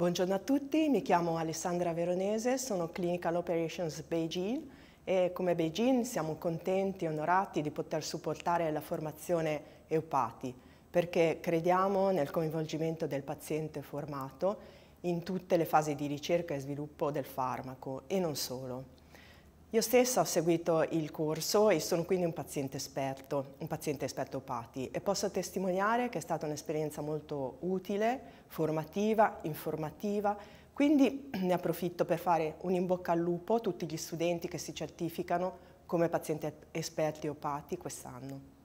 Buongiorno a tutti, mi chiamo Alessandra Veronese, sono Clinical Operations Beijing e come Beijing siamo contenti e onorati di poter supportare la formazione EUPATI perché crediamo nel coinvolgimento del paziente formato in tutte le fasi di ricerca e sviluppo del farmaco e non solo. Io stessa ho seguito il corso e sono quindi un paziente esperto, un paziente esperto PATI e posso testimoniare che è stata un'esperienza molto utile, formativa, informativa, quindi ne approfitto per fare un in bocca al lupo a tutti gli studenti che si certificano come pazienti esperti o PATI quest'anno.